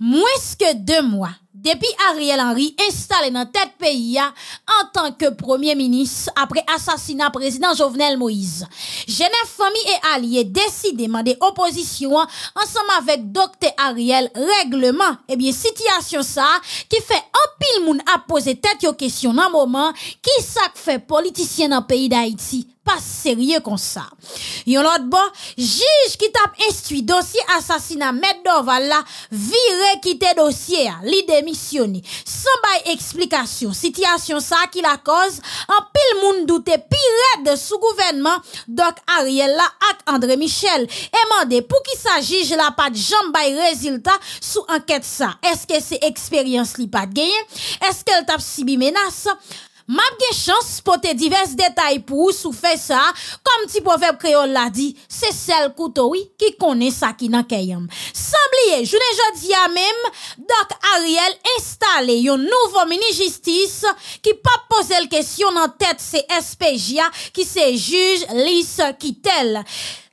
Moins que deux mois, depuis Ariel Henry installé dans tête pays en tant que premier ministre après assassinat président Jovenel Moïse. Genève famille et alliés décidément des oppositions ensemble avec Dr Ariel règlement et eh bien situation ça qui fait un pile moun à poser tête aux questions dans moment qui ça fait politicien dans pays d'Haïti pas sérieux comme ça. Yon l'autre bon, juge qui tape instruit dossier assassinat Med Dorval là, viré quitter dossier, li démissionné. Sans bail explication, situation ça qui la cause, en pile moun doute pire de sous gouvernement Doc Ariel là avec André Michel. Et mandé pour qui ça juge la pas de jambe résultat sous enquête ça. Est-ce que c'est expérience li pas gagner? Est-ce qu'elle tape si menace? m'a bien chance pour tes divers détails pour ou sou fait ça comme petit proverbe créole l'a dit c'est celle oui qui connaît ça qui n'a je l'ai déjà dit à même doc ariel installé un nouveau mini justice qui pas poser question en tête c'est spj qui se juge lisse qui telle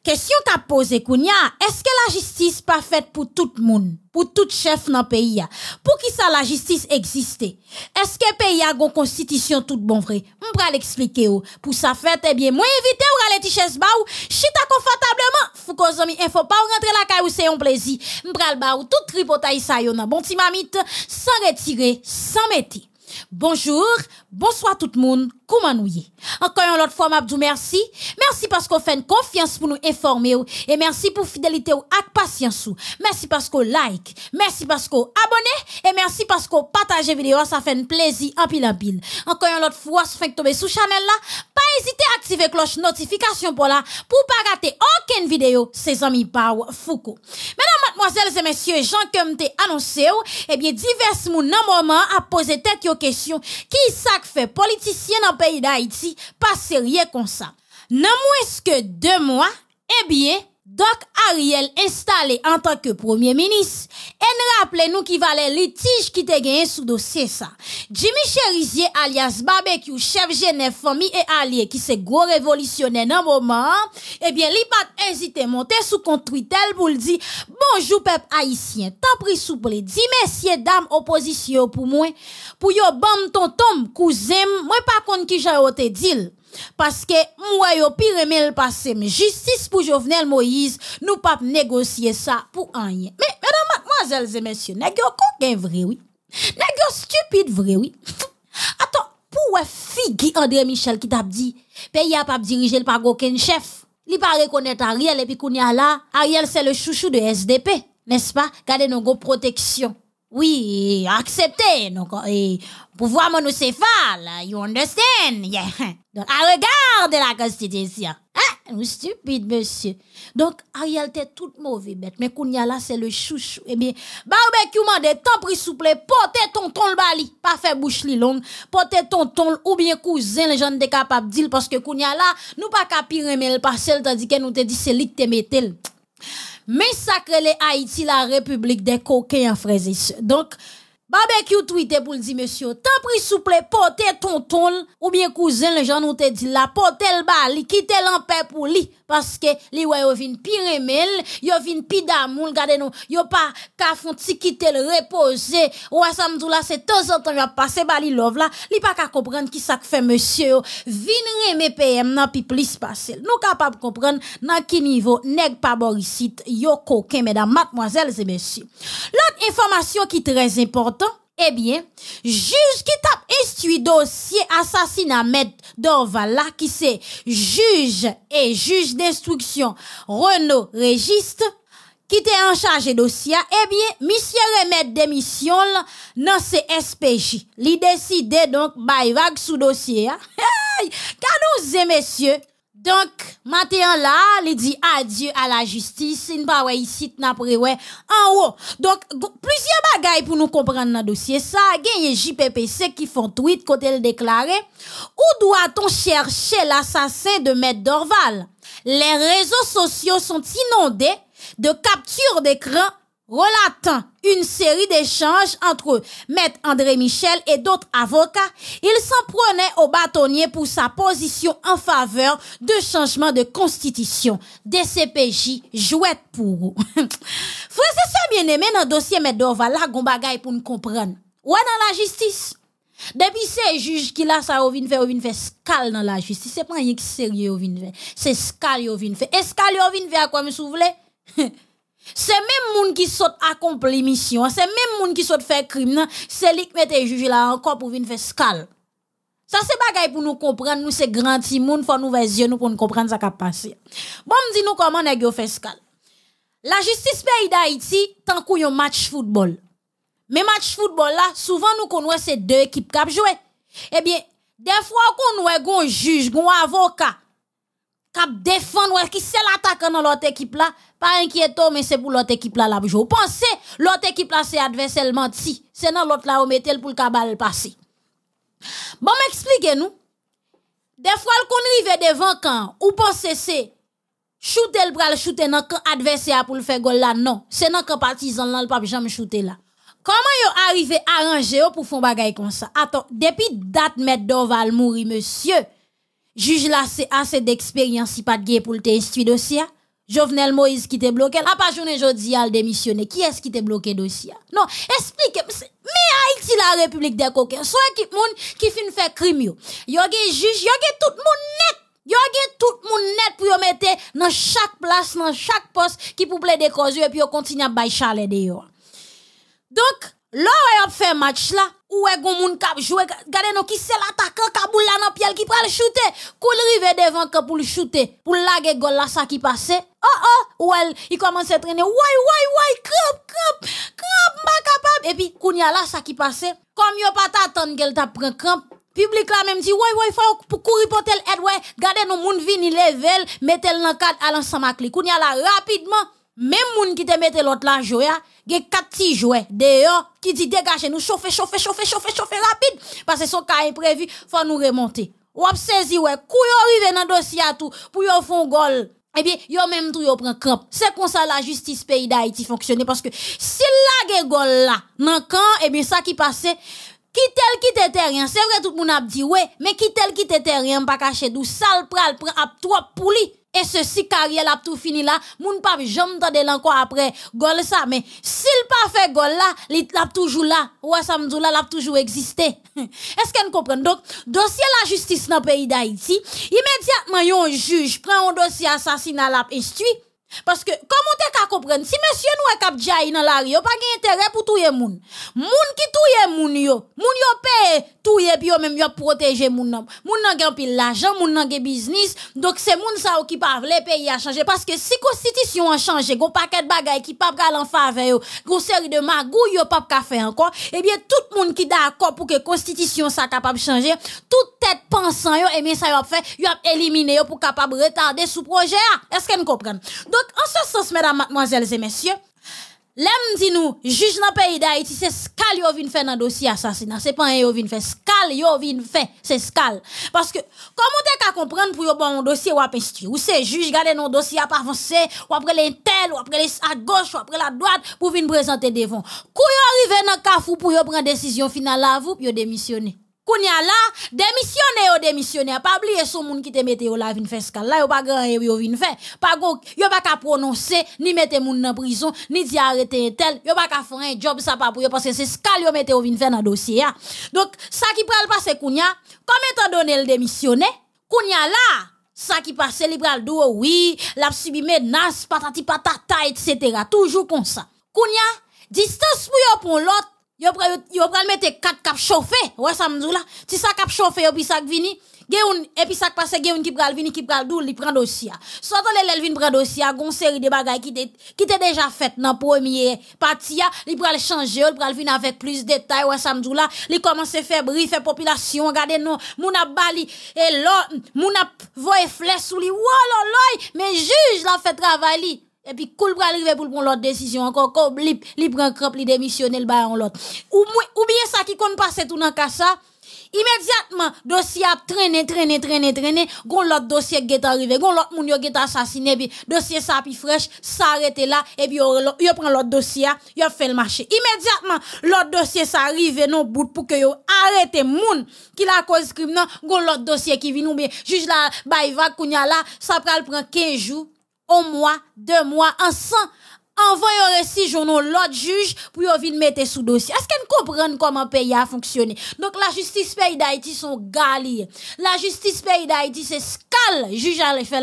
Question qu'a posé Kounia, est-ce que la justice pas faite pour tout le monde, pour tout chef dans le pays Pour qui ça la justice existe Est-ce que le pays a une constitution toute bon vrai On va l'expliquer Pour ça faire eh bien, moi invité ou aller tiches ba ou chita confortablement. Fou zomi zami, faut pas rentrer la caille ou c'est un plaisir. On va ba ou tout tripotay sa yon. bon timamite sans retirer, sans mettre. Bonjour, bonsoir tout le monde, comment nous y Encore une autre fois, Mabdou, merci. Merci parce qu'on fait une confiance pour nous informer et merci pour fidélité ou patience Merci parce qu'on like, merci parce qu'on abonne et merci parce qu'on partage vidéo, ça fait un plaisir en pile en pile. Encore une autre fois, si vous tomber sous channel là, pas hésiter à activer cloche notification pour là, pour pas rater aucune vidéo, ses amis Pau Foucault. Mesdames, mademoiselles et messieurs, Jean vous m'te annoncé, eh bien, diverses moun moment à poser tête qui ça fait politicien dans le pays d'Haïti? Pas sérieux comme ça. Non moins que deux mois, eh bien, Doc Ariel installé en tant que premier ministre, et rappelez-nous qui valait litige qui te gagné sous dossier ça. Jimmy Cherizier alias Barbecue, chef Genève, famille et allié qui se gros révolutionnaire dans moment, eh bien, li pas hésité monter sous compte Twitter pour le dire, bonjour peuple haïtien, tant pris souple, dix messieurs, dames, opposition pour moi, pour yo bam tonton, cousin, moi pas contre qui j'ai te dit. Parce que que yo pi le passé, mais justice pour Jovenel Moïse, nous nou pape ça sa pou anye. messieurs, n'est ce pas vrai, oui? vrai oui, pas stupide vrai pour attends we figi André Michel qui t'a dit, pe pas pap le pas pa aucun chef, li pas reconnaître Ariel et koun est là, Ariel c'est le chouchou de SDP, nest pas pas nos go protection. Oui, accepter. Donc, et pouvoir monocéphale, you understand? Yeah. Donc, à regarder la constitution. Hein? Nous stupide, monsieur. Donc, Ariel était tout mauvais, bête. Mais Kounia là, c'est le chouchou. Eh bien, barbecue m'a de temps pris souple, portez ton ton le bali. Pas fait bouche li longue. Portez ton ton ou bien cousin, les gens de capable de dire parce que Kounia là, nous pas capir mais le parcelle tandis que nous te dit c'est lui qui te mais les Haïti, la République des coquins, en et Donc, barbecue tweeté pour le dire, monsieur, tant pris souple, portez tonton, ou bien cousin, les gens nous te dit la, portez le bal, quittez l'en pour lui, parce que li wè yo vin pi remel, yo vin pi damoun, gade nou, yo pa ka fon ti kite le repose, wè samdou la se temps an ton yo ba li lov la, li pa ka comprendre ki sak fait monsieur yo, vin reme PM nan pi plis pase, nou kapab comprendre nan ki niveau neg pa borisit, yo koken, mademoiselles et messieurs. L'autre information qui ki très important, eh bien, juge qui tape instruit dossier assassinat maître Dorvala qui c'est juge et juge d'instruction Renaud Régiste, qui était en charge dossier, eh bien, monsieur remet démission, dans c'est SPJ. Il décide donc, bye bah, vague sous dossier, hein. Car nous, messieurs, donc, maintenant, là, il dit adieu à la justice. in plusieurs ici, pour na ouais, en plusieurs dossier. Ça, nous y nous dossier. Ça, JPPC qui font tweet quand le déclaré Où doit-on chercher l'assassin de Maître Dorval? Les réseaux sociaux sont inondés de captures d'écran relatant une série d'échanges entre Maître André Michel et d'autres avocats, il s'en prenait au bâtonnier pour sa position en faveur de changement de constitution. DCPJ jouette pour vous. Frère, c'est ça bien aimé dans le dossier Maître là, gon bagaille pour nous comprendre. Ouais dans la justice? Depuis ces juges qui là, ça, vin fait, vin fait scal dans la justice. C'est pas rien qui sérieux, vin fait. C'est scal, vin fait. Escal scal, fait à quoi me souvler? C'est même moun qui saute accompli mission, c'est même moun qui saute faire crime, c'est lui qui mette juge là encore pour venir faire scal. Ça c'est bagaille pour nous comprendre, nous c'est grand ti moun, faut nous vers pour nous comprendre ça qui passé. Bon, dis nous comment nèg yo fait scal. La justice pays d'Haïti tant qu'il y a un match football. Mais match football là, souvent nous connaissons ces deux équipes qui joué. Eh bien, des fois qu'on ouais un juge, un avocat cap défendre qui c'est l'attaquant dans l'autre équipe là pas inquiétant mais c'est pour l'autre équipe là Vous vous pensez l'autre équipe là c'est adversaire menti c'est dans l'autre là on mettait pour le cabal passer bon m'expliquez nous des fois qu'on arrive devant quand Vous pensez c'est shooter le bras shooter dans camp adversaire pour le faire gol là non c'est dans camp partisan là le pas jamais shooter là Comment yo arrivé à arranger pour faire bagarre comme ça? Attends, depuis date mettre Doval mourir, monsieur, juge là, c'est assez d'expérience si pas de gué pour le du dossier. Jovenel Moïse qui t'est bloqué, là pas journée à le démissionner. Qui est-ce qui t'est bloqué dossier? Non, explique, mais Haïti la République des coquins, soit qui monde qui fin fait crime yo. Yo gen juge, yo gen tout monde net. Yo a tout monde net pour yo mettre dans chaque place, dans chaque poste qui pour plaider cause et puis on continue à bay chalet de yo. Donc, Lò wè fait match là ou est gon moun kap gade non ki se kabou la nan piel ki pral shooter koul rive pour pou shooter, pou lage gol la sa oh oh, ou el, à traîner, ouai, ouai, krop krop, krop ma kapab, et koun ya la sa qui passe. kom yo pas pren Public la même dit ouais ouais faut pour courir pour tel ouais moun vini level mettez à l'ensemble clé kounya là rapidement même moun qui te mette l'autre la y gen quatre petits jouets d'ailleurs, qui dit dégagez nous chauffer chauffer chauffer chauffer chauffer rapide parce que son cas est prévu, faut nous remonter. Ou ap saisi ouais, kou yo arrive dans dossier à tout pour yo font gol. Eh bien, yo même tout yo prend camp. C'est comme ça la justice pays d'Haïti fonctionne parce que si la le gol là nan camp, eh bien ça qui passait qui tel qui t'était rien c'est vrai tout le monde a dit ouais mais qui tel qui t'était rien pas caché d'où sale pral prend ap trop pou et ceci carrière a tout fini là moun pas jamais tande encore après gol ça mais s'il pas fait gol là il l'a toujours là ouais à là l'a toujours existé est-ce qu'on comprend donc dossier la justice dans le pays d'Haïti immédiatement un juge prend un dossier assassinat l'a instruit parce que, comment on te ka comprendre, si monsieur nous kap capturé dans la rue, pas gen intérêt pour le moun. Moun qui touye moun yo, moun yo paye tout puis yo même yo protéger moun nan. Moun nan gen pile l'argent, moun nan business. Donc c'est moun ça qui pa vle pays a changer parce que si constitution a changé, gon paquet de bagay qui pa pral en faveur yo, gon série de magou yo pa ka faire encore. Eh bien tout monde qui d'accord pour que constitution ça capable changer, tout tête pensant yo eh et bien ça a fait, yo a éliminé pour capable retarder ce projet. Ah. Est-ce que vous comprenez Donc en ce sens mesdames mademoiselles et messieurs, Lem dit nous, juge dans le pays d'Haïti, c'est scal yo vin faire dans dossier assassinat. C'est pas un yo vin faire. Scal yo vin fait, C'est scal. Parce que, comment t'es qu'à comprendre pour yo un dossier ou instruit? Ou c'est juge, garder nos dossiers à pas avancer, ou après l'intel, ou après les à gauche, ou après la droite, pour venir présenter devant. Kou yo arrive dans le cafou pour yo prendre décision finale à vous, puis yo démissionner. Kounya là, démissionner ou oh, démissionner. Pas oublier son monde qui te mette ou la vin fait Là, yo pas grand yo vin fait. Pas go, yo pas ka prononcer, ni mette moun en prison, ni di arrêter tel. Yo pas ka faire un job ça pas pour parce que c'est scale yo mette ou vin fait dans dossier Donc, ça qui pral passer Kounya, comme étant donné le démissionner, Kounya là, ça qui passe li pral dou oh, oui, la subi menace, patati patata, etc. Toujours comme ça. Kounya, distance pour yo pour l'autre, Yo pral pral mettre 4 cap chauffer. Ouais ça me là. Si ça cap chauffé puis ça vini, gen et puis ça passe, gen qui pral vini qui pral doul, li prend dossier. Soit les vinn prend dossier, gon série de bagages qui qui était déjà fait dans premier partie, li pral changer, il pral venir avec plus de détails ouais ça me là. Il commence faire brief faire population, regardez nous, moun a bali et là moun a voye flèche sous li. Wo mais juge la fait travail et puis, cool pour arriver pour prendre l'autre décision. Encore, comme li, li prend crampe li démissionner le bail en l'autre. Ou, ou bien ça qui compte passer tout dans cas ça. Immédiatement, dossier a traîné, traîné, traîné, traîné. Gon l'autre dossier qui est arrivé. Gon l'autre moun qui est assassiné. Puis, dossier ça puis fraîche, s'arrête là. Et puis, il prend l'autre dossier, yo fait le marché. Immédiatement, l'autre dossier ça arrive non bout pour que yo arrête monde qui la cause crime non. Gon l'autre dossier qui vient ou bien, juge la, bah, il là, ça prend 15 jours au mois, deux mois, ensemble, envoyer récit journaux l'autre juge pour venir mettre sous dossier. Est-ce qu'elle comprend comment pays a fonctionné? Donc la justice pays d'Haïti sont galères. La justice pays d'Haïti c'est scal juge à l'effet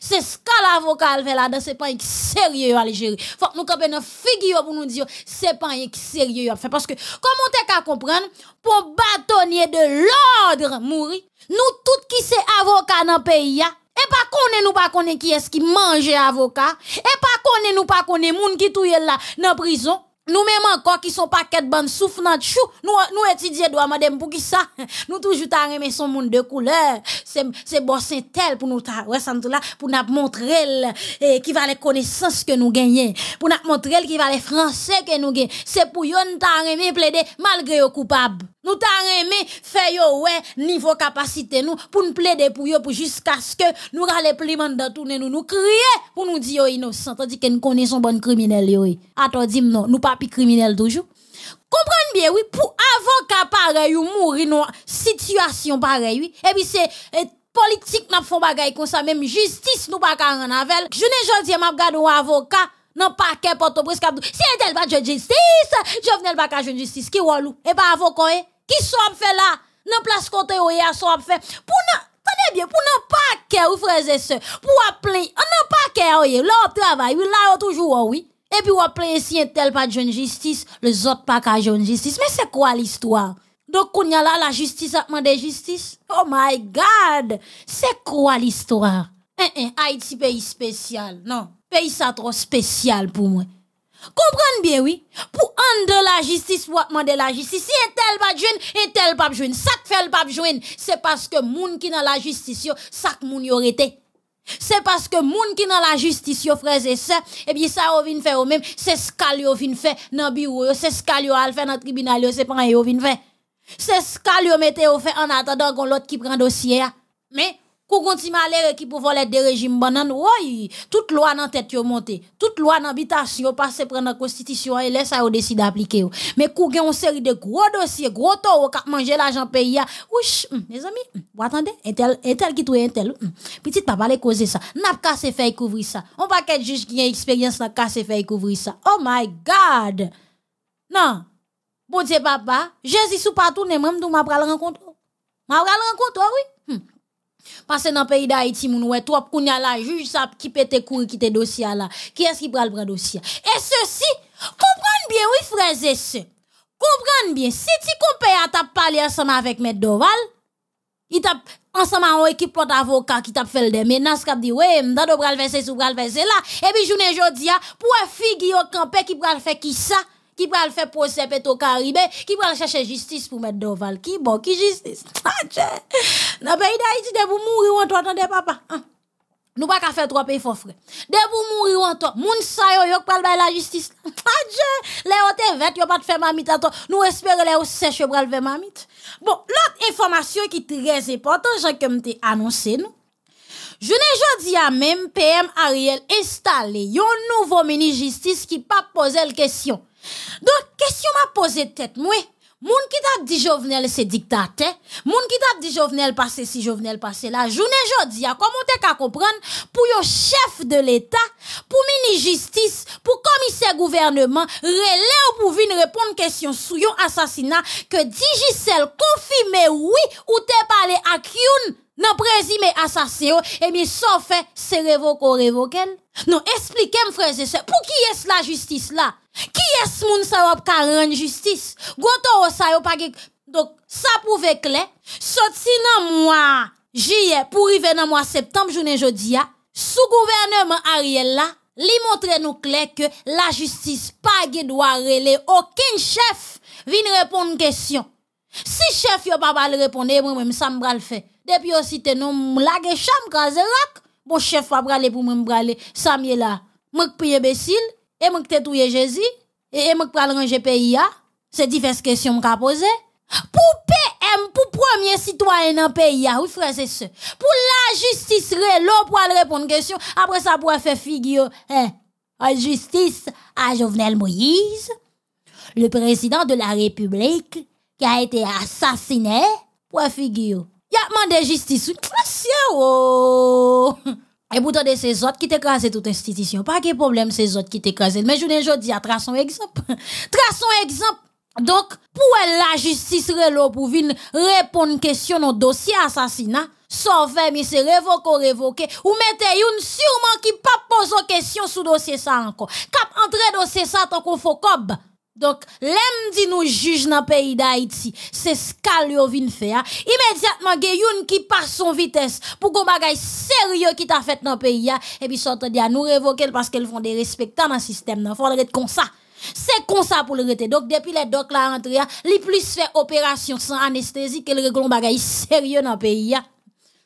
C'est scal avocat à là c'est pas un sérieux à gérer. Faut que nous campions figure pour nous dire c'est pas un sérieux à faire parce que comment t'es qu'à comprendre pour bâtonnier de l'ordre mourir, nous tous qui c'est avocat dans pays et pas qu'on nous pas qu'on qui est-ce qui mange avocat. Et pas qu'on nous pas qu'on moun qui touye là dans la prison nous-mêmes encore qui sont pas de bande soufflantes chou nous nous étudier droit madame pour qui ça nous toujours ta son monde de couleur c'est c'est bon c'est tel pour nous ta ouais ça là pour nous montrer eh, qui va les connaissances que nous gagnons pour nous montrer qui va les français que nous gagnons c'est pour yon ta aimer plaider malgré au coupable nous ta fait faire yo ouais niveau capacité nous pour nous plaider pour yo pour jusqu'à ce que nous rale plus dans tourner nous nous crier pour nous dire tandis que nous connaissons bonne criminel yo attends dis non nous pas papi criminel toujours. Comprenez bien, oui, pour avocat pareil ou mourir dans situation pareille, oui. Et puis c'est politique n'a font bagaille comme ça, même justice nous pas en avec. Je n'ai jamais m'a gardé un avocat non parquet Port-au-Prince si elle pas de justice le pas de justice qui est walou et pas avocat hein? qui soit fait là nan place côté ou a soit fait pour n'a, tenez bien pour nan parquet ou frères et sœurs pour appeler pas parquet ou là travail travaille là toujours oui et puis, on plaît si un tel pas de justice, les autres pas de justice. Mais c'est quoi l'histoire? Donc, on y a là, la justice a demandé justice. Oh my God! C'est quoi l'histoire? Eh, eh, Haïti, pays spécial. Non, pays ça trop spécial pour moi. Comprenez bien, oui. Pour en de la justice, pour demander la justice. Si un tel pas jeune, un tel pas jeune. Ça fait le pas c'est parce que moun qui dans la justice, ça que moun y aurait été. C'est parce que moun qui dans la justice, yo frères et sœurs, eh bien, ça, yo vin fait au même, c'est ce qu'al yo vin fait dans le bureau, c'est ce qu'al yo al dans le tribunal, yo, c'est pas yo vin fait. C'est ce qu'al yo mette yo fait en attendant qu'on l'autre qui prend dossier, Mais, pour konti malere ki pou voler de régime banan, oui, tout loi nan tete yo monte, tout loi nan habitation yo prendre la Constitution. Et là, ça yo decide Mais yo. Mais kou gen yon seri de gros dossiers, gros to l'argent kap manje l'ajan amis ya, wish, mm, mes amis, mm, tel watande, trouve un ki mm. Petit papa, petit papa ça. pale koze sa, nap kase fey kouvri sa, on pa ket juge qui gen expérience nan kase kouvri sa, oh my god, non bon dieu papa, jezi sou patou ne mèm ma pral rencontre. ma pral rencontre oui parce que dans le pays d'Haïti, mon ouais, toi, on a la juge ça qui pète courir qui te dossier là. Qui est-ce qui prend le dossier? Et ceci, comprenez bien, oui, frères et sœurs. Comprenez bien, si tu compères à parlé ensemble avec Maître Doval, il t'a ensemble en équipe porte avocat qui t'a fait des menaces qui dit ouais m'da do je verser sous le verser là et puis journée jodi a ah, pour fille qui au campé qui faire qui ça qui va le faire procès peto caribé qui va chercher justice pour mettre Doval qui bon qui justice ah, Dans des d'Haïti de vous mourir on t'attendait papa hein? nous pas qu'à faire trois pays fort frère de vous mourir on toi moun sa yo yo pral la justice adje les ont vêt yo pas de faire mamite toi nous espérons les sèche pral faire mamite bon l'autre information qui est très important j'ai que m'té annoncé nous je n'ai jamais à même PM Ariel installé un nouveau ministre justice qui pas poser la question. Donc, question m'a posé tête, moi. Moun ki t'a dit Jovenel se dictateur. moun qui t'a dit Jovenel passer si Jovenel passe la, journée jodi comment comment t'es ka comprendre pour yo chef de l'État, pour mini justice, pour commissaire gouvernement, relève ou pou répondre répondre question sou yon assassinat que digicel confirme oui ou te parlé à kyun. Non, présumé assassin, et bien, sauf fait, c'est révoqué révoqué. Non, expliquez-moi, frères et sœurs, pour qui est ce la justice là? Qui est ce monde qui a rendu justice? Donc, ça, pas Donc, ça pouvait clair. Sorti dans moi, juillet, pour venir dans mois septembre, journée, jeudi, sous gouvernement Ariel là, lui montre nous clair que la justice pas de droit aucun chef vient répondre question. Si chef va pas répondre, moi-même, ça me le fait. Depuis aussi, t'es non, lage cham, kazerak. Bon chef, va pour me brale. Samye là. Mwen imbécile. Et qui te touye Jésus. Et mon pral ranger pays C'est diverses questions m'ka posées. Pour PM, pour premier citoyen dans pays, oui, frères et sœurs. Pour la justice, l'eau pour répondre question. Après ça, pour faire figure, hein, justice à Jovenel Moïse, le président de la République qui a été assassiné, pour figure y a demandé justice. Monsieur, oh. Et pourtant, de ces autres qui t'écrasent toute institution. Pas de problème, ces autres qui t'écrasent. Mais je vous dis à traçons exemple. Traçons exemple. Donc, pour la justice relo pour venir répondre question au dossier assassinat, faire mais c'est révoqué, révoqué, ou mettez une sûrement qui pas pose question sous dossier ça encore. Cap entrer dossier ça tant qu'on faut cob. Donc, l'aime dit nous juge dans le pays d'Haïti, c'est ce qu'il a vin faire. Immédiatement, il y a qui passe son vitesse pour qu'on bagaille sérieux qui t'a fait dans le pays, hein. et puis sortent de nous révoquer parce qu'elles font des respectants dans le système. Il faut être comme ça. C'est comme ça pour le rester. Donc, depuis les docs la rentrée, hein, les plus fait opération sans anesthésie que le sérieux dans le pays. Hein.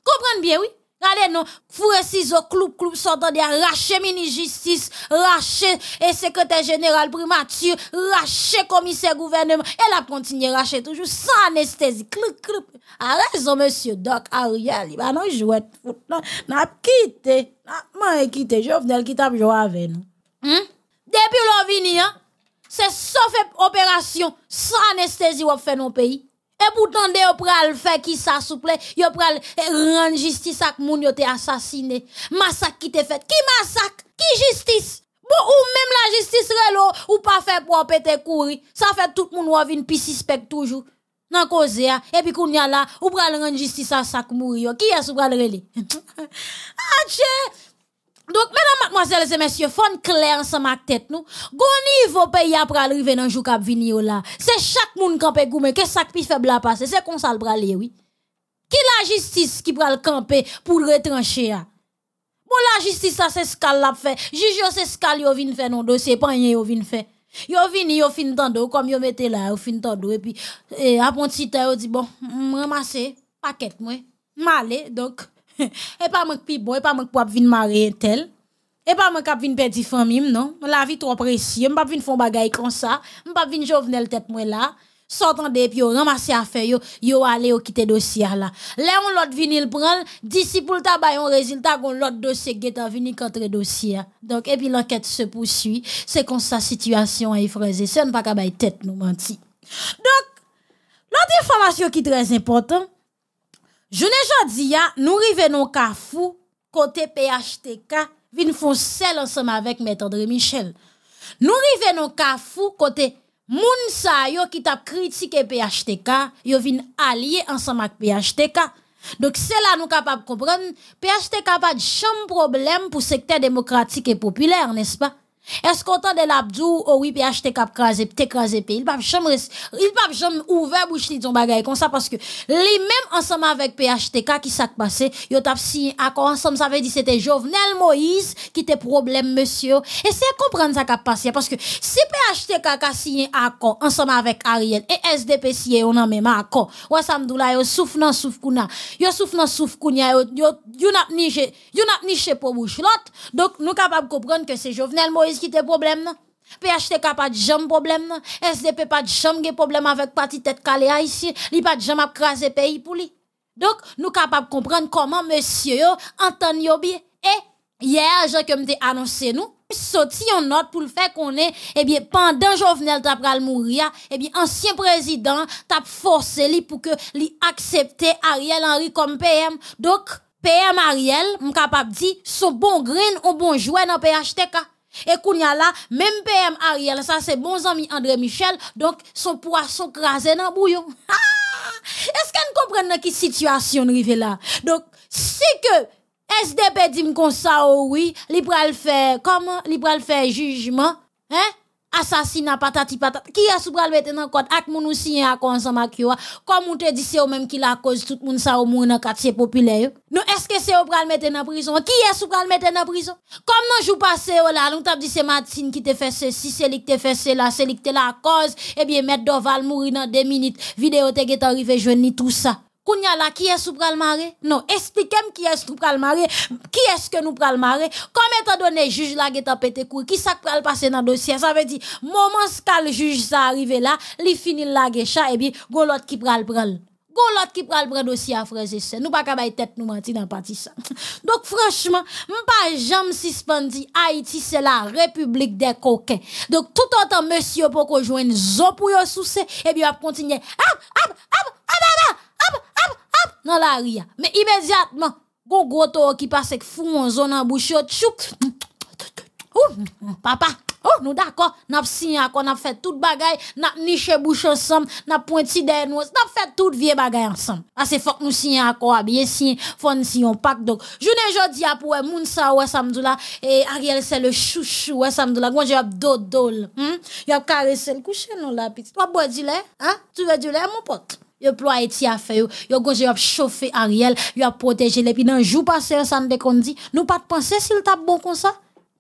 Comprenez bien, oui? Allez, non, fourrez ciseaux, clou, clou, sortant de mini-justice, racher et secrétaire général primature, racher commissaire gouvernement, et la continue racher toujours sans anesthésie, clou, clou. A raison, monsieur Doc Ariel, bah, il va nous jouer de foot, non, n'a quitté, n'a quitté, venais qui t'a joué avec nous. Hmm? Depuis l'on vini, hein, c'est sauf opération, sans anesthésie, on fait nos pays. Et pourtant, de yo le fait qui ça souple, yo pral rendre justice ak moun ont été assassiné. Massacre qui te fait. Qui massacre? Qui justice? Bon, ou même la justice relo, ou pas fait pour pété courir. Ça fait tout moun ou une pis suspect toujours. Nan cause et puis qu'on y a là, ou pral rendre justice à sac mourir. Qui est-ce pral relé? ah, donc, mesdames, mademoiselles et messieurs, fon clair ensemble avec tête nous. Gon niveau pays après arriver dans jour cap venir oh là. C'est chaque monde campé goumé, que ça qui faible à passer, c'est qu'on ça le oui. Qui la justice qui pral camper pour retrancher ah? Bon la justice ça c'est ce qu'elle l'a fait. Juge c'est ce qu'elle vient faire non dossier, pas rien vient faire. Yo vini, yo fin tando, comme yo mette là, yo fin tando, et puis, un petit temps, yo dit bon, ramasser, paquet moi, malé donc, et pas manque plus bon et pas manque pour venir marier tel et pas manque pour venir perdre famille non la vie trop précieuse m'pas venir faire bagaille comme ça m'pas venir jovenel tête moi là s'entendre et puis yo ramasser affaire yo yo aller yo kite dossier là là on l'autre venir le dis d'ici pour ta bail un résultat on l'autre dossier qui est venu contre dossier donc et puis l'enquête se poursuit c'est comme ça situation est frais et ça pas qu'à tête nous menti donc l'autre information qui est très importante je ne dit, nous revenons qu'à fou côté PHTK, vin font sel ensemble avec M. André Michel. Nous revenons qu'à fou côté moun qui t'a critiqué PHTK, yo vin allié ensemble avec PHTK. Donc c'est là nous capable comprendre PHTK pas de problème pour secteur démocratique et populaire, n'est-ce pas est-ce qu'on temps de l'abdou, oh oui, PHTK a cap crasé, t'es pas jamais, il pas jamais ouvert bouche, dit son comme ça, parce que, les mêmes, ensemble avec PHTK, qui s'est passé, yo t'a signé accord ensemble, ça veut dire, c'était Jovenel Moïse, qui était problème, monsieur. et c'est comprendre ça s'est passé, parce que, si PHTK a signé accord, ensemble avec Ariel, et SDP, si on a même accord, ou ça m'dou là, yo souffle dans souffle kouna, yo souffle dans souffle kouna, yo, n'a pas niché pour bouche, Donc, nous capables de comprendre que c'est Jovenel Moïse, qui te problème non? PHTK pas de jambes problème non? SDP pas de jambes de problème avec parti tête calé ici. Li pas de jambes craser pays pour lui. Donc, nous capables de comprendre comment monsieur Antonio yo bien. Et hier, je que me annoncé nous, sorti en note pour le faire qu'on est, eh bien, pendant Jovenel Tapral mourir, eh bien, ancien président t'a forcé lui pour que lui accepte Ariel Henry comme PM. Donc, PM Ariel, m'capable dit, son bon grain, ou bon jouet dans PHTK. Et Kounia là, même PM Ariel, ça c'est bon ami André Michel, donc son poisson crasé dans bouillon. Ah! Est-ce qu'on comprend dans quelle situation arrive là? Donc, si que SDP dit comme ça, oh oui, il le faire, comment, il le faire jugement, hein? assassinat patati patati. qui a soubral mettre dans code ak moun aussi à ensemble ak yo comme on te dit c'est eux même qui la cause tout moun ça au moun dans quartier populaire non est-ce que c'est eux pral mettre dans prison qui est soubral mettre dans prison comme nan jou passé là nous t'a dit c'est Martine qui te fait ceci c'est lui qui te fait cela c'est lui qui te la cause eh bien mettre Doval mourir dans deux minutes vidéo te arrivé je jeune tout ça Kounya là, qui est-ce le Non, expliquez-moi qui est-ce le maré, qui est-ce que nous le maré? Comme étant donné juge là qui t'a pété cou, qui pral passer dans le dossier? Ça veut dire moment ce le juge ça arrivé là, li fini la gecha et bien go l'autre qui pral pral. Gon l'autre qui pral pral dossier à frères et Nous pas capable tête nous mentir dans parti ça. Donc franchement, m'pas jamais suspendi Haïti c'est la république des coquins. Donc tout autant monsieur pour qu'on une zo pour yo souce et eh bien va continuer. Ah ah ah ah ah hop, hop, hop, Non, la ria. Mais immédiatement, go gros toi qui passe avec fou en zone en bouche, tchouk. papa. Oh, nous d'accord, n'a pas signé, n'a fait toute bagaille, n'a niché bouche ensemble, n'a pointé derrière nous, n'a fait toute vieille bagaille ensemble. Ah, c'est fort que nous signions encore, bien signé, faut nous on un pack. Donc, je ne jodi à pour eh, moun ou samdoula, et Ariel c'est le chouchou ou samdoula, quand j'ai d'autres dolls, il hmm? y'a caressé le coucher, non, la petite. toi boire du lait, hein? tu veux du lait, mon pote? Yo ploie eti a fait yo, yo gonje yo chauffé Ariel, Il a protégé les puis dans jour passé ça nous qu'on dit, nous pas de penser s'il t'a bon comme ça.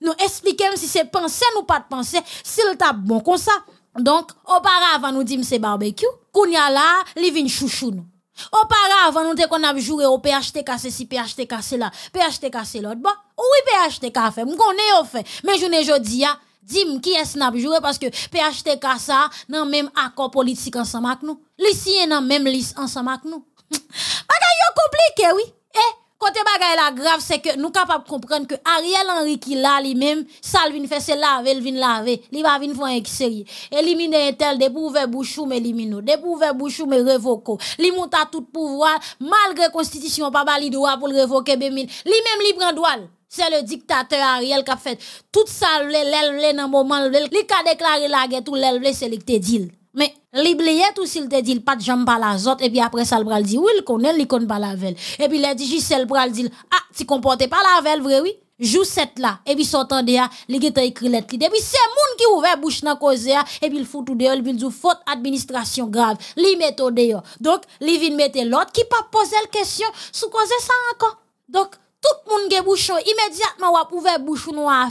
Nous expliquons si c'est pensé nous pas de penser s'il t'a bon comme ça. Donc auparavant nous dit c'est barbecue, kounya là, li vin chouchou nous. Auparavant, nous te qu'on a joué au PHTK ceci, PHTK PHT PHTK l'autre. Bon, oui, PHTK fait, m'kone yo fait. Mais je ne jodi Dim qui est n'a joué parce que PHTK ça nan même accord politique ensemble avec nous. Lycien nan même liste ensemble avec nous. bagay yo compliqué oui. Eh côté bagay la grave c'est que nous capable comprendre que Ariel Henry qui là lui-même ça vient faire c'est laver, il vient laver, il va venir faire un série. Éliminer tel des bouchou mais éliminer, Des bouchou mais révoco. Li à tout pouvoir malgré constitution pas bali droit pour le révoquer ben, Il Lui même li prend droit. C'est le dictateur Ariel qui a fait tout ça, l'élève dans le moment, il a déclaré la guerre, tout l'élève, c'est lui te dit. Mais l'oublier tout s'il te dit, pas de jambes par la zot, et puis après ça, le bral dit, oui, il connaît, il connaît pas la velle. Et puis il a dit, Gisèle, le bral dit, ah, tu comportais pas la velle, vrai, oui? Jou set la, et puis de ya, li geta écrit let et puis se moun ki ouve bouche nan cause hein. Et puis il fout tout dehors Il epi faute administration grave. Li meto de yo. Donc li vin mette l'autre Qui pas pose la question, sous koze sa anko. Donc tout monde est bouchon, immédiatement a ouvert bouchon noir a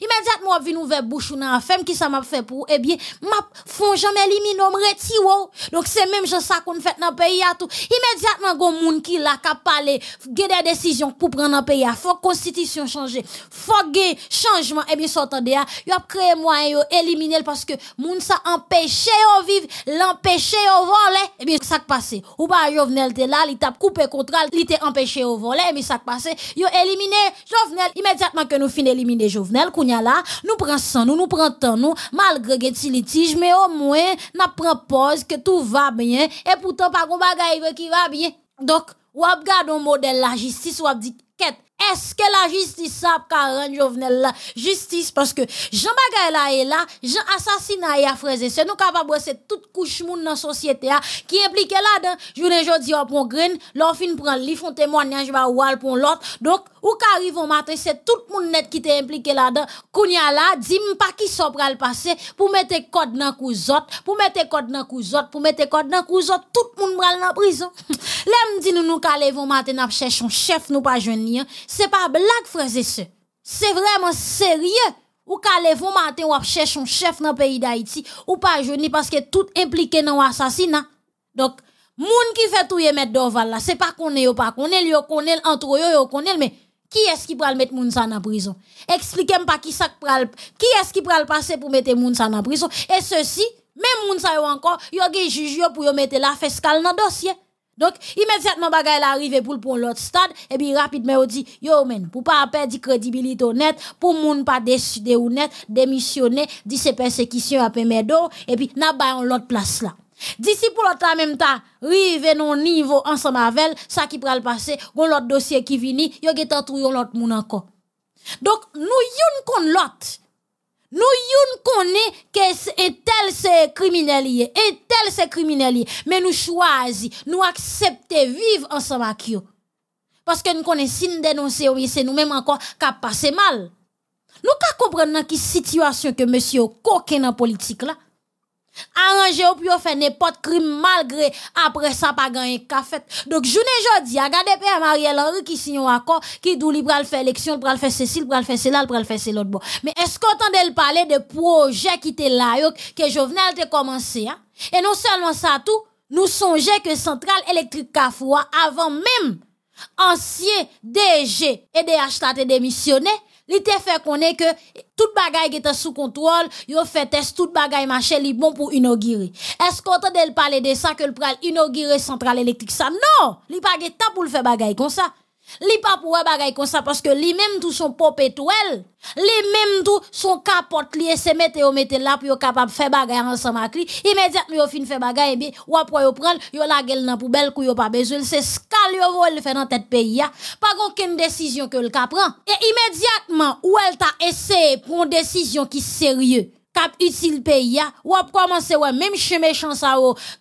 immédiatement wap vin ouvert bouchon noir a qui ça m'a fait pour, eh bien, m'a font jamais limino m'reti retire oh. Donc c'est même je ça qu'on fait dans pays à tout. Immédiatement go monde qui la ka parler, ge des décisions pour prendre un pays à, faut constitution changer, faut que changement, eh bien, s'entende ya, yo a créé moyen éliminer parce que monde ça empêché au vivre, l'empêché au voler, eh bien, ça qui passe. Ou pas Jovenel était là, il t'a coupé contrat, il t'a empêché au voler, eh bien ça qui passe yo éliminé Jovenel immédiatement que nous fin éliminer Jovenel kounya la nous prend nous nous prend temps nous malgré que litige mais au moins n'a prend pause que tout va bien et pourtant pas gon bagaille qui va bien donc ou ap un modèle la justice ou dit quête est-ce que la justice a Karen Jovenel la justice parce que Jean Bagay là est là, Jean assassinat et a frisé. c'est nous capable de toute couche moun dans société hein, qui implique là-dedans. Journée jodi on prend grain, l'on fin prend li font témoignage ba wal pour l'autre. Donc ou qu'arrive au matin, c'est tout monde net qui t'est impliqué là-dedans. Kounya là, dis pas qui s'en le passé pour mettre code dans autres, pour mettre code dans autres, pour mettre code dans couzot, tout le monde pral dans prison. L'aime dit nous nous calé vont matin n'a un chef nous pas joindre c'est pas blague, frère c'est C'est vraiment sérieux. Ou qu'allez vous matin ou chercher un chef dans le pays d'Haïti ou pas jeune parce que tout impliqué dans l'assassinat. Donc, moun qui fait tout mettre Dorval là, c'est pas qu'on est ou pas qu'on est, yo qu'on est, entre eux yo qu'on est, mais qui est-ce qui pral mettre moun ça dans prison? Expliquez-moi pas qui ça qui est-ce qui le passer pour mettre moun ça dans prison? Et ceci, même moun ça encore, y a juge pour mettre la fiscal dans le dossier. Donc, immédiatement, bagaille arrive pour le pour l'autre stade, et puis rapidement, on dit, yo, men, pour pas perdre crédibilité honnête, pour moun pas décider honnête, démissionner, dit c'est persécution à Pemedo, et puis, n'a pas l'autre place là. D'ici pour l'autre, en même temps, rive non niveau ensemble avec ça qui pral passer, gon l'autre dossier qui vini, yo get yon l'autre moun encore. Donc, nous yon kon l'autre. Nous, nous connaissons que un tel c'est criminel, un tel c'est criminel, mais nous choisissons, nous acceptons vivre ensemble avec eux. Parce que nous connaissons si nous dénonçons, c'est nous-mêmes encore qui passé mal. Nous, ne comprendre dans quelle situation que monsieur coquin dans politique là, Arranger ou puis ne fait n'importe crime malgré après ça pas gagner qu'a donc journée jodi à regardez père marie Henri qui signe un accord qui dou li pral faire élection pral faire ceci pral faire cela pral faire cela l'autre bon mais est-ce qu'on entend parler de projet qui étaient là que Jovenel te commencé hein et non seulement ça tout nous songeait que centrale électrique Kafoua avant même ancien DG et t'a démissionné t'a fait qu'on que tout bagaille qui sous contrôle, a fait test tout bagay marché li bon pour inaugurer. Est-ce qu'on t'a parler de ça que le pral inaugurer centrale électrique ça? Non! Li pas temps pour le faire bagay comme ça. Li pa pour bagay comme ça parce que li même tout son pop li même tout son capote li se mette au mette là pour capable faire bagay ensemble avec lui. Immédiatement yo fin faire bagay bien ou après yo prend yo la gueule dans poubelle kou yo pas besoin c'est scal yo vole faire dans tête pays ya. Pas aucune décision que le cap prend et immédiatement ou elle t'a essayé prendre décision qui sérieux cap utile pays ya ou ap commencer ouais même chez méchant ça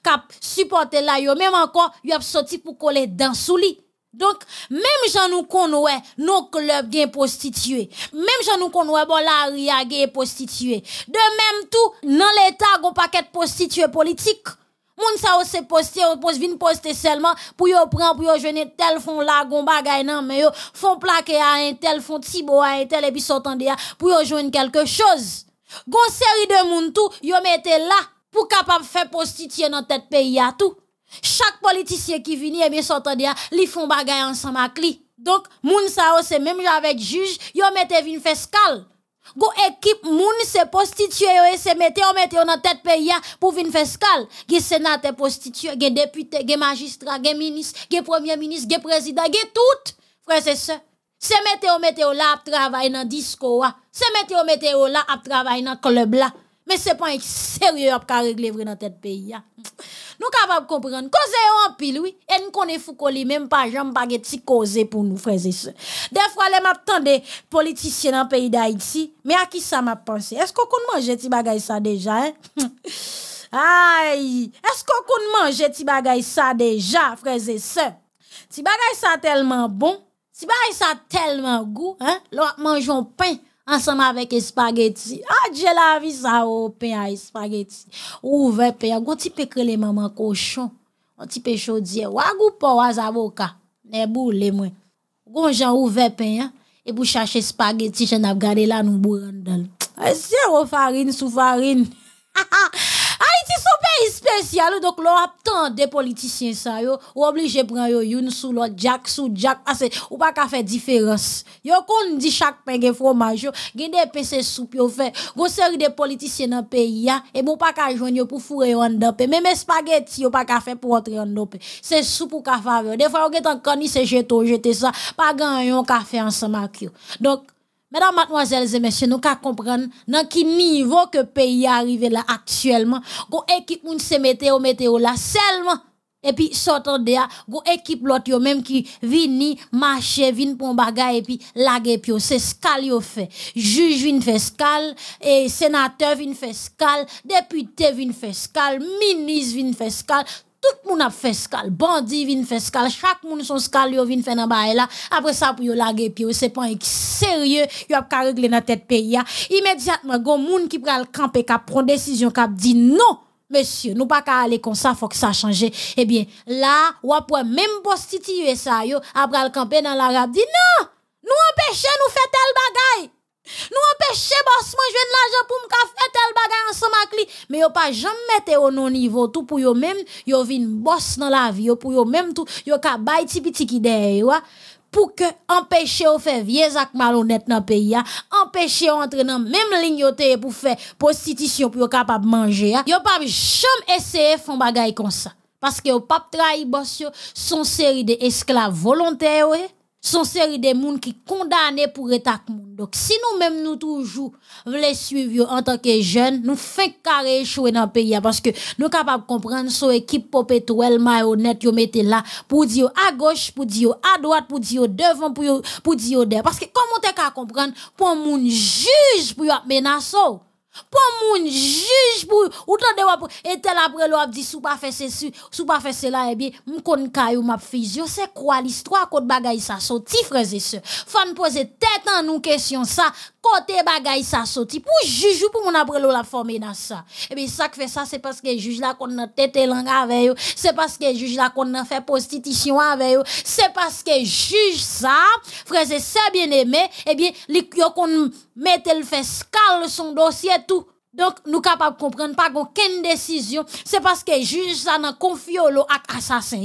cap supporter là yo même encore yo a sorti pour coller dans sous lit donc, même j'en nous connais, nos clubs gain prostitué, Même j'en nous connais, bon, la ria gain prostitué. De même tout, dans l'état, gon paquet de politique, politiques. Moun ça ou se poste, on pose vin poste seulement, pour yo pran, pour yo jene tel font la, gon bagaille non mais yo font plaque à un tel, fon tibo à un tel, et puis s'entende à, pou yo jouen quelque chose. Gon série de moun tout, yo mette là, pour capable faire prostitué dans tête pays à tout. Chaque politicien qui vient, eh bien, s'entendait, ils font bagay ensemble avec lui. Donc, moun sa c'est même avec juge, yo mette vin fiscal. Go équipe moun se prostitué et se mette on mette on en tête pays hein, pour vin fiscal. Ge sénateur prostitue, ge député, ge magistrat, ge ministre, ge premier ministre, ge président, ge tout. Frère c'est ça. Se mette on mette là à travailler dans disco. Hein. Se mette on mette là à travailler dans club là. Mais ce pas un sérieux à a vrai dans tête pays. là Nous sommes capables de comprendre. Cause en pile, oui. Et nous connaissons pas même pas Jean Baguette, causées pour nous, frères et sœurs. Des fois, les m'attendent des politiciens dans le pays d'Haïti. Mais à qui ça m'a pensé Est-ce qu'on mange manger des ça déjà hein? Aïe Est-ce qu'on mange manger des ça déjà, frères et sœurs Des ça tellement bon. Des bagay ça tellement goût. Hein? L'on mange un pain ensemble avec spaghetti. Ah, Dieu la vie ça au pain à spaghetti. Ouvert pain, gon ti pe les maman cochon. On ti pe chaudier, wa gou po wa Ne boule moi. Gon jan ouvert pain hein. et pour chercher spaghetti, j'en pas gardé là nous Eh C'est au oh, farine sous farine. soupe son pays spécial, donc l'on attend des politiciens ça, yo, ou obligé prendre yo une sous l'autre, jack sous jack, parce ou pas qu'à faire différence. Yo, kon dit chaque pain gen fromage, yo, gen des PC soupe yo fait, grosse série des politiciens dans pays, ya, et bon pas qu'à joindre yo pour fourrer en dope. même spaghetti yo pas qu'à faire pour entrer en dope C'est soupe pour qu'à faveur. Des fois, on est en cani, c'est jeto, jeté ça, pas gagner on café ensemble avec yo. Donc, Mesdames, mademoiselles et messieurs, nous qu'à comprendre dans quel niveau que pays est arrivé là actuellement. Gon équipe moun se au météo là seulement et puis sortant de là, gon équipe l'autre yo même qui vini marcher, vin pour bagarre et puis lage pio. c'est scal yo fait. Juge vin fait et sénateur vin fait député vin fait ministre vin fait tout moun a fait scal, Bandi vin fait scal chaque moun son skal yo vin ça, nan baye là après sa pou yo lage pi c'est pas sérieux yo pays ka regle nan tête pays Immédiatement, go gon moun ki pral kampe kap pron décision kap di non. Monsieur, nous pas qu'à aller comme ça, faut que ça change. Eh bien, là, ou après même prostituer ça, yo, après le camper dans l'arabe, dit non, nous empêchons, nous faire tel bagaille. Nous empêchons boss moi de l'argent pour me faire tel bagage ensemble avec lui, mais yo pas jamais mettre au non niveau tout pour yo même, yo vinn boss dans la vie, pour yo même tout, yo ka bay ti petit ki derrière pour que empêcher au faire vieux ak malhonnête dans pays empêcher entrer dans même ligne pour faire prostitution pour capable manger yo pas jamais essayer font bagay comme ça parce que yo pas trahi boss son série d'esclaves volontaires sont série des monde qui condamné pour état monde. Donc si nous même nous toujours voulons suivre en tant que jeunes, nous fait carré échouer dans le pays hein, parce que nous capables de comprendre son équipe popetuel honnête yo mettez là pour dire à gauche, pour dire à droite, pour dire devant pour pour dire derrière parce que comment t'es capable comprendre pour un monde juge pour menacer oh? Pour moun juge pour ou wa wap et tel après l'op dit sou pas fait ceci, sou pas fait cela eh bien m'kon kayou m'a fizio c'est quoi l'histoire kote bagay sa soti, frères et sœurs. Fan poser tête en nous question ça côté bagay sa soti. pour juge pour mon après la formé dans ça. eh bien ça que fait ça c'est parce que juge la kon nan tête langue avec yo, c'est parce que juge la kon nan fait prostitution avec yo, c'est parce que juge ça frères et bien-aimés, eh bien li yo kon mette le fait scal son dossier tout. Donc, nous capables de comprendre pas aucune décision. C'est parce que juge ça n'a confié à assassin.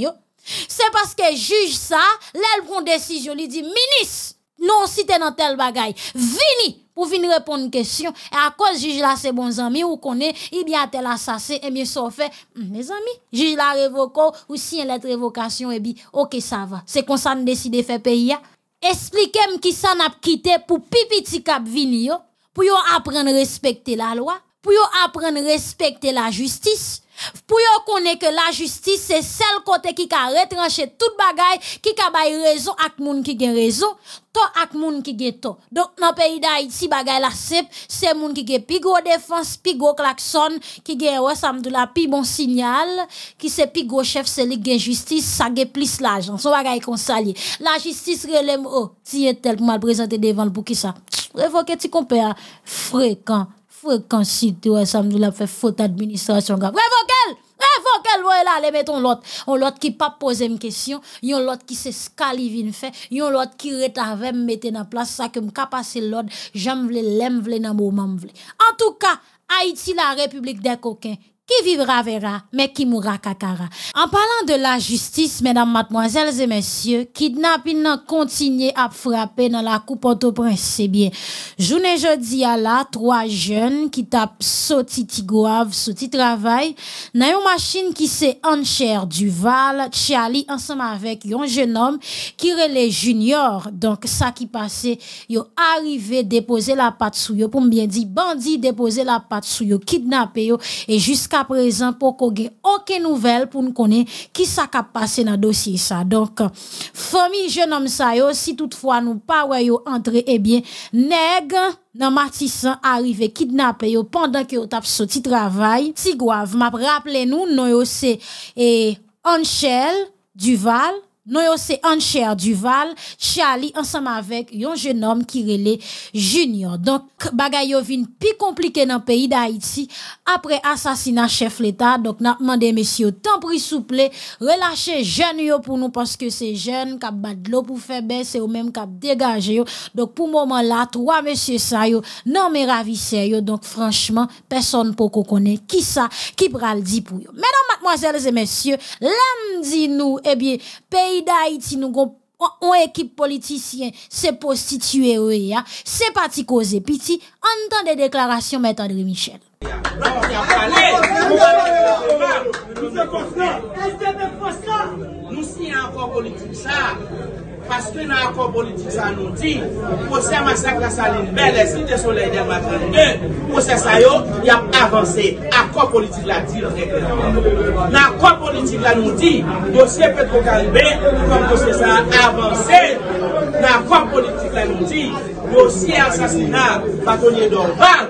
C'est parce que juge ça, l'elle prend décision. lui dit, ministre, non, si t'es dans tel bagaille, vini pour venir répondre une question. Et à cause juge là, c'est bons amis, ou connaît, il bien tel assassin, et bien ça fait, hmm, mes amis, juge la révoque, ou si elle lettre révocation, et bien, ok, ça va. C'est comme ça nous décide de faire pays. Expliquez-moi qui ça n'a quitté pour pipiti cap vini yo pour apprendre à respecter la loi, pour apprendre à respecter la justice, pour yon connaît que la justice, c'est celle côté qui a retranché tout bagay, qui a bay raison ak moun qui gen raison, to ak moun qui gen to. Donc, dans le pays d'Haïti, bagay la simple, c'est moun qui gen pigo défense, pigo klaxon, qui gen ouais, ça la pi bon signal, qui c'est pigo chef, c'est li gen justice, ça gen plus l'argent. Son bagay kon sali. La justice relève, oh, si est tel mal présenté devant le bouki ça. Révoquer ti compère fréquent, fréquent si tu as fait faute administration le là, les mettons l'autre. On l'autre qui pas poser une question. Yon l'autre qui se une fait. Yon l'autre qui retave mette en place ça que m'ka passer l'autre. J'aime vle, l'aime vle, nan moment vle. En tout cas, Haïti, la République des coquins qui vivra verra, mais qui mourra kakara. En parlant de la justice, mesdames, mademoiselles et messieurs, kidnapping continué à frapper dans la coupe Port-au-Prince, c'est bien. Journée jeudi à la, trois jeunes qui tapent sauti tigouave, sauti travail, dans une machine qui s'est enchère Val Charlie, ensemble avec un jeune homme qui relève junior. Donc, ça qui passait, yo arrivé déposer la patte sous eux pour bien dire, bandit déposer la patte sous eux yo, et jusqu'à présent pour qu'on ait aucune nouvelle pour nous connaître qui ça passé dans dossier ça. Donc, famille jeune homme ça yo, si toutefois nous pas yo entrer, eh bien, neg nan Matissan arrivé kidnappé yo pendant que yo ce sorti travail. Tigouave, m'a rappelé nous, non yo c'est, et eh, Anchel, Duval, nous, c'est Ancher Duval, Charlie, ensemble avec un jeune homme qui relait Junior. Donc, bagay vin plus compliqué dans le pays d'Haïti après assassinat chef l'État. Donc, n'a demandé, messieurs, tant pris souple, relâchez jeune pour nous parce que c'est jeune qui de l'eau pour faire baisser ou même qui dégagé Donc, pour le moment là, trois messieurs ça yo, non mais ravissez yo. Donc, franchement, personne pour qu'on connaît qui ça, qui pral dit pour yo. Mesdames, mademoiselles et messieurs, l'homme dit nous, eh bien, pays da Haiti nou kon ou ekip politisyen se postitue ou ya se pati koze piti an dan de deklarasyon metandri Michel nou si an kon politik sa paske nan an kon politik sa nou di posè masèk la saline belè si te sole de matan posè sayo, yap avanse politik la di. Nan kwa politik la nou di, dosye Petro Karibè, nou kon kon se sa avanse, nan kwa politik la nou di, dosye asasina batonye Dorval,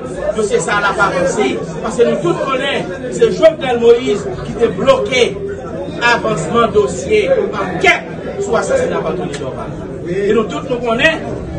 se sa la avanse. Pase nou tout konen se Joke Del Moïse ki te bloke avansman dosye ankep sou asasina batonye Dorval.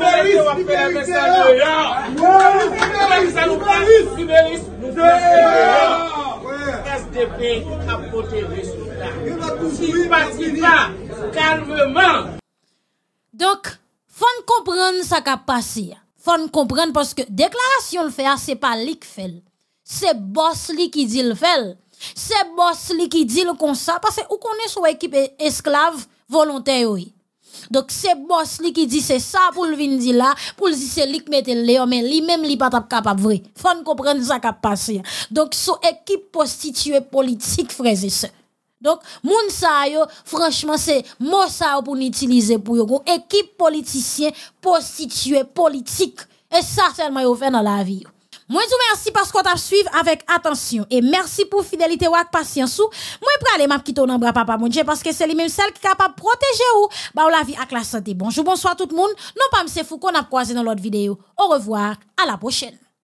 nous nous Libéris, Libéris, Libéris, Libéris, Libéris, nous. Libéris, Libéris, Libéris, Libéris, Libéris, donc, faut comprendre ça qui a passé. Faut comprendre parce que déclaration le fait, ah, c'est pas lui fait. C'est boss lui qui dit le fait. C'est boss lui qui dit le comme ça. Parce que où qu'on est sur équipe esclave volontaire, oui. Donc c'est boss li qui dit c'est ça pour le vin la, là, pour le que c'est lui qui mette le mais lui même li pas capable vrai. Faut comprendre ça qui passé. Donc son équipe prostituée politique frères et sœurs. Donc, moun sa yo, franchement, c'est mot ça pour utiliser pour yo. Équipe politicien, prostituée, politique. Et ça seulement yo fait dans la vie. Moi, vous merci parce qu'on t'a suivi avec attention et merci pour fidélité ou patience ou. Moi, pour aller qui quitter dans bras papa mon Dieu parce que c'est lui-même celle qui est capable de protéger ou, bah, ou la vie avec la santé. Bonjour, bonsoir tout le monde. Non pas monsieur Foucault, on a croisé dans l'autre vidéo. Au revoir, à la prochaine.